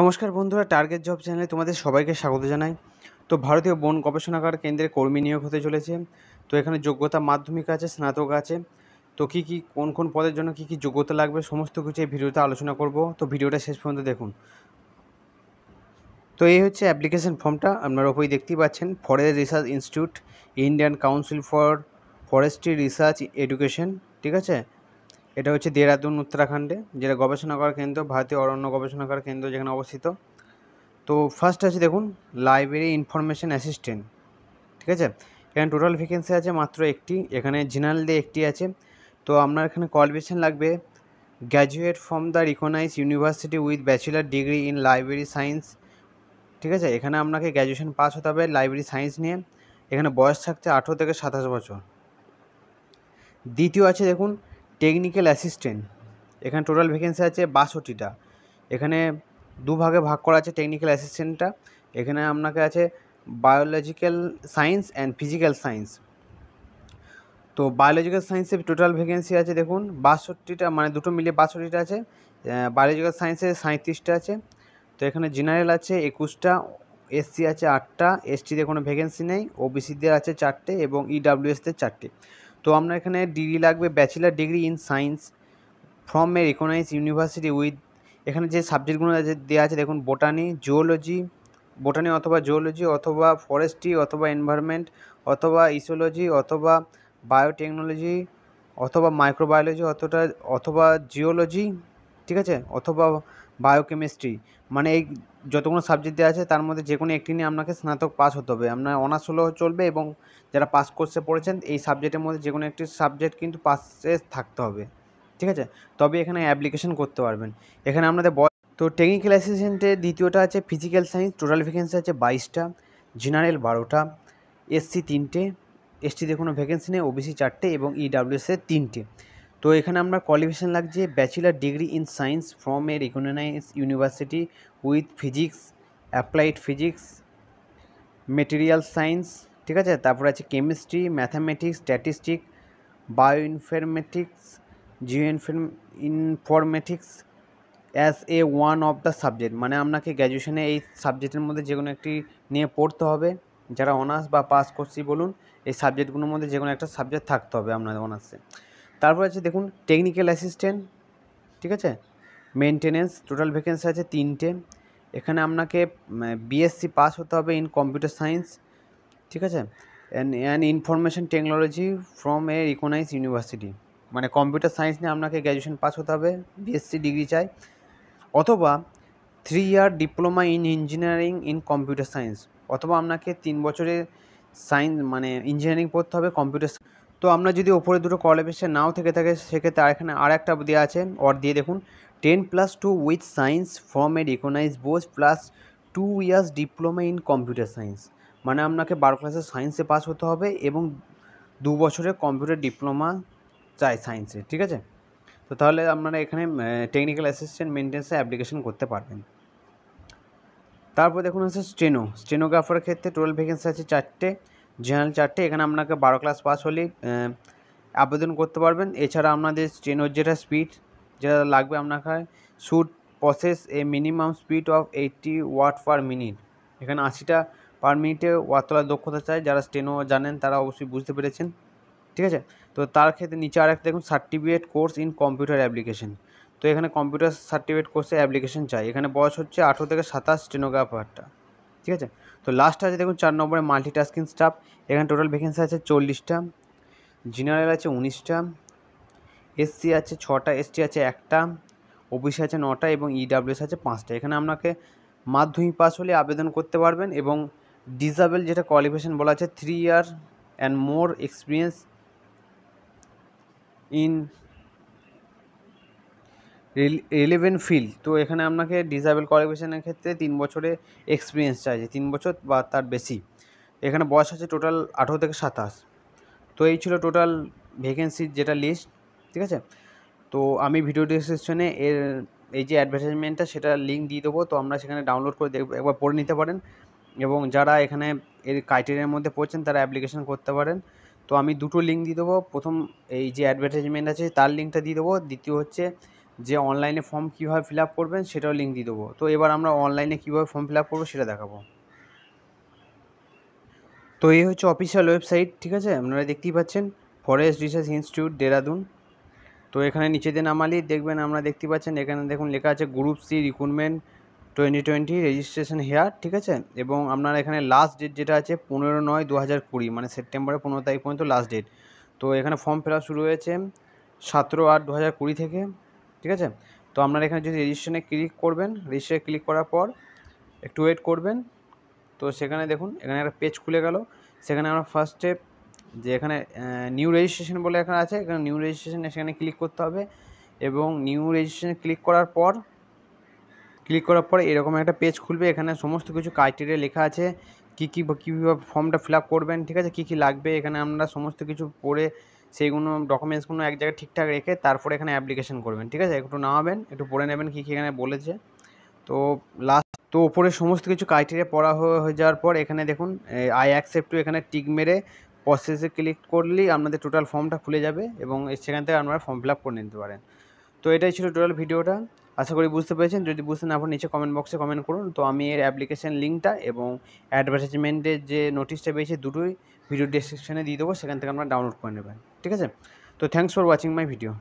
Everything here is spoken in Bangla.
নমস্কার বন্ধুরা টার্গেট জব চ্যানেলে তোমাদের সবাইকে স্বাগত জানাই তো ভারতীয় বন গবেষণাগার কেন্দ্রে কর্মী নিয়োগ হতে চলেছে তো এখানে যোগ্যতা মাধ্যমিক আছে স্নাতক আছে তো কী কী কোন কোন পদের জন্য কী কী যোগ্যতা লাগবে সমস্ত কিছু এই ভিডিওতে আলোচনা করব তো ভিডিওটা শেষ পর্যন্ত দেখুন তো এই হচ্ছে অ্যাপ্লিকেশন ফর্মটা আপনারা ওপরেই দেখতেই পাচ্ছেন forest research institute Indian council for forestry research education ঠিক আছে এটা হচ্ছে দেরাদুন উত্তরাখণ্ডে যেটা গবেষণাগার কেন্দ্র ভারতীয় অরণ্য গবেষণাগার কেন্দ্র যেখানে অবস্থিত তো ফার্স্ট আছে দেখুন লাইব্রেরি ইনফরমেশন অ্যাসিস্ট্যান্ট ঠিক আছে এখানে টোটাল ভ্যাকেন্সি আছে মাত্র একটি এখানে জেনারেল দিয়ে একটি আছে তো আপনার এখানে কোয়ালিফিকেশান লাগবে graduate from the recognise university with bachelor degree in library science ঠিক আছে এখানে আপনাকে গ্র্যাজুয়েশন পাস হতে হবে লাইব্রেরি সায়েন্স নিয়ে এখানে বয়স থাকছে আঠেরো থেকে সাতাশ বছর দ্বিতীয় আছে দেখুন টেকনিক্যাল অ্যাসিস্ট্যান্ট এখানে টোটাল ভ্যাকেন্সি আছে বাষট্টিটা এখানে দুভাগে ভাগ করা আছে টেকনিক্যাল অ্যাসিস্ট্যান্টটা এখানে আপনাকে আছে biological science and physical science তো বায়োলজিক্যাল সায়েন্সে টোটাল ভ্যাকেন্সি আছে দেখুন বাষট্টিটা মানে দুটো মিলিয়ে বাষট্টিটা আছে বায়োলজিক্যাল সায়েন্সে সাঁত্রিশটা আছে তো এখানে জেনারেল আছে একুশটা এসসি আছে আটটা এসটিতে কোনো ভ্যাকেন্সি নেই ওবিসিদের আছে চারটে এবং ইডাব্লিউএসদের চারটে তো আপনার এখানে ডিগ্রি লাগবে bachelor degree in science from a recognise university with এখানে যে সাবজেক্টগুলো দেওয়া আছে দেখুন বোটানি জুওলজি বোটানি অথবা জুওলজি অথবা ফরেস্ট্রি অথবা এনভায়রনমেন্ট অথবা ইসোলজি অথবা বায়োটেকনোলজি অথবা মাইক্রোবায়োলজি অতটা অথবা জিওলজি ঠিক আছে অথবা বায়োকেমিস্ট্রি মানে এই যতগুলো সাবজেক্ট দেওয়া আছে তার মধ্যে যে কোনো একটি নিয়ে আপনাকে স্নাতক পাস হতে হবে আপনার অনার্স হলেও চলবে এবং যারা পাস কোর্সে পড়েছেন এই সাবজেক্টের মধ্যে যে কোনো একটি সাবজেক্ট কিন্তু পাসে থাকতে হবে ঠিক আছে তবে এখানে অ্যাপ্লিকেশন করতে পারবেন এখানে আপনাদের তো টেকনিক্যাল অ্যাসিস্ট্যান্টের দ্বিতীয়টা আছে ফিজিক্যাল সায়েন্স টোটাল ভ্যাকেন্সি আছে বাইশটা জেনারেল বারোটা এসসি তিনটে এসটিতে কোনো ভ্যাকেন্সি নেই ওবিসি চারটে এবং ইডাব্লিউএসএ তিনটে তো এখানে আমরা কোয়ালিফিকেশান লাগছে bachelor degree in science from a recognise university with physics applied physics material science ঠিক আছে তারপর আছে chemistry mathematics statistic bioinformatics geoinformatics as a one of the subject মানে আপনাকে গ্র্যাজুয়েশনে এই সাবজেক্টের মধ্যে যে কোনো একটি নিয়ে পড়তে হবে যারা অনার্স বা পাস করছি বলুন এই সাবজেক্টগুলোর মধ্যে যে কোনো একটা সাবজেক্ট থাকতে হবে আপনাদের অনার্সে তারপর আছে দেখুন টেকনিক্যাল অ্যাসিস্ট্যান্ট ঠিক আছে মেনটেনেন্স টোটাল ভ্যাকেন্সি আছে তিনটে এখানে আপনাকে বিএসসি পাস হতে হবে ইন কম্পিউটার সায়েন্স ঠিক আছে and information technology from a recognise university মানে কম্পিউটার সায়েন্স নিয়ে আপনাকে গ্র্যাজুয়েশন পাস হতে হবে বিএসসি ডিগ্রি চাই অথবা three year diploma in engineering in computer science অথবা আপনাকে তিন বছরের সায়েন্স মানে ইঞ্জিনিয়ারিং পড়তে হবে কম্পিউটার তো আমরা যদি ওপরে দুটো কলেপেশন নাও থেকে থাকে সেক্ষেত্রে আর এখানে আর একটা দেওয়া আছে অর দিয়ে দেখুন ten plus two with science from a recognise বোস plus two years diploma in computer science মানে আপনাকে বারো ক্লাসে সায়েন্সে পাস হতে হবে এবং দু বছরের কম্পিউটার ডিপ্লোমা চাই সায়েন্সে ঠিক আছে তো তাহলে আপনারা এখানে টেকনিক্যাল অ্যাসিস্ট্যান্ট মেনটেন্সে অ্যাপ্লিকেশন করতে পারবেন তারপর দেখুন আছে স্টেনো স্টেনোগ্রাফারের ক্ষেত্রে টোয়েলভ ভ্যাকেন্সি আছে চারটে জেনারেল চারটে এখানে আপনাকে বারো ক্লাস পাস হলেই আবেদন করতে পারবেন এছাড়া আপনাদের ট্রেনের যেটা স্পিড যেটা লাগবে আপনাকে should possess a minimum speed of eighty word per minute এখানে আশিটা পার মিনিটে ওয়াট তোলার দক্ষতা চায় যারা স্টেনো জানেন তারা অবশ্যই বুঝতে পেরেছেন ঠিক আছে তো তার ক্ষেত্রে নিচে আর একটা দেখুন certificate course in computer application তো এখানে কম্পিউটার সার্টিফিকেট কোর্সে অ্যাপ্লিকেশন চাই এখানে বয়স হচ্ছে আঠেরো থেকে সাতাশ স্টেনোগ্রাফারটা ঠিক আছে তো লাস্ট আছে দেখুন চার নম্বরে মাল্টিটাস্কিং স্টাফ এখানে টোটাল ভ্যাকেন্সি আছে চল্লিশটা জেনারেল আছে উনিশটা এসসি আছে ছটা এসটি আছে একটা ওবিসি আছে নটা এবং ইডাব্লিউএস আছে পাঁচটা এখানে আপনাকে মাধ্যমিক পাস হলে আবেদন করতে পারবেন এবং ডিজাবেল যেটা কোয়ালিফিকেশান বলা আছে three year and more experience in relevant field তো এখানে আপনাকে ডিসেবল কোয়ালিফিকেশানের ক্ষেত্রে তিন বছরে এক্সপিরিয়েন্স চাইছে তিন বছর বা তার বেশি এখানে বয়স আছে টোটাল আঠেরো থেকে সাতাশ তো এই ছিল টোটাল ভ্যাকেন্সির যেটা লিস্ট ঠিক আছে তো আমি ভিডিও ডিসক্রিপশনে এর এই যে অ্যাডভার্টাইজমেন্টটা সেটা লিঙ্ক দিয়ে দেবো তো আমরা সেখানে ডাউনলোড করে দেখব একবার পড়ে নিতে পারেন এবং যারা এখানে এর ক্রাইটেরিয়ার মধ্যে পড়ছেন তারা অ্যাপ্লিকেশান করতে পারেন তো আমি দুটো লিঙ্ক দিয়ে দেবো প্রথম এই যে অ্যাডভার্টাইজমেন্ট আছে তার লিঙ্কটা দিয়ে দেবো দ্বিতীয় হচ্ছে যে অনলাইনে ফর্ম কীভাবে ফিল আপ করবেন সেটাও লিঙ্ক দিয়ে দেবো তো এবার আমরা অনলাইনে কীভাবে ফর্ম ফিল আপ করবো সেটা দেখাবো তো এই হচ্ছে অফিসিয়াল ওয়েবসাইট ঠিক আছে আপনারা দেখতেই পাচ্ছেন ফরেস্ট রিসার্চ ইনস্টিটিউট দেরাদুন তো এখানে নিচে দিয়ে নামালি দেখবেন আমরা দেখতে পাচ্ছেন এখানে দেখুন লেখা আছে group C recruitment twenty twenty registration here ঠিক আছে এবং আপনার এখানে লাস্ট ডেট যেটা আছে পনেরো নয় দু হাজার কুড়ি মানে সেপ্টেম্বরের পনেরো তারিখ পর্যন্ত লাস্ট ডেট তো এখানে ফর্ম ফিল আপ শুরু হয়েছে সতেরো আট দু হাজার কুড়ি থেকে ঠিক আছে তো আপনারা এখানে যদি রেজিস্ট্রেশনে ক্লিক করবেন রেজিস্ট্রে ক্লিক করার পর একটু ওয়েট করবেন তো সেখানে দেখুন এখানে একটা পেজ খুলে গেল সেখানে আমরা ফার্স্টে যে এখানে নিউ রেজিস্ট্রেশন বলে এখানে আছে এখানে নিউ রেজিস্ট্রেশনে সেখানে ক্লিক করতে হবে এবং নিউ রেজিস্ট্রেশনে ক্লিক করার পর ক্লিক করার পর এরকম একটা পেজ খুলবে এখানে সমস্ত কিছু ক্রাইটেরিয়া লেখা আছে কী কী কীভাবে ফর্মটা ফিল করবেন ঠিক আছে কী কী লাগবে এখানে আমরা সমস্ত কিছু পড়ে সেইগুলো ডকুমেন্টসগুলো এক জায়গায় ঠিকঠাক রেখে তারপরে এখানে অ্যাপ্লিকেশান করবেন ঠিক আছে একটু নামাবেন একটু পড়ে নেবেন কী কী এখানে বলেছে তো লাস্ট তো ওপরে সমস্ত কিছু ক্রাইটেরিয়া পড়া হয়ে যাওয়ার পর এখানে দেখুন আই অ্যাকসেপ্ট এখানে টিক মেরে প্রসেসে ক্লিক করলেই আপনাদের টোটাল ফর্মটা খুলে যাবে এবং সেখান থেকে আপনারা ফর্ম ফিল আপ করে নিতে পারেন তো এটাই ছিল টোটাল ভিডিওটা আশা করি বুঝতে পেরেছেন যদি বুঝতে না পারেন নিচে কমেন্ট বক্সে কমেন্ট করুন তো আমি এর অ্যাপ্লিকেশান লিঙ্কটা এবং অ্যাডভার্টাইজমেন্টের যে নোটিশটা পেয়েছে দুটোই ভিডিও ডিসক্রিপশানে দিয়ে দেবো সেখান থেকে আপনারা ডাউনলোড করে নেবেন ঠিক আছে তো thanks for watching my video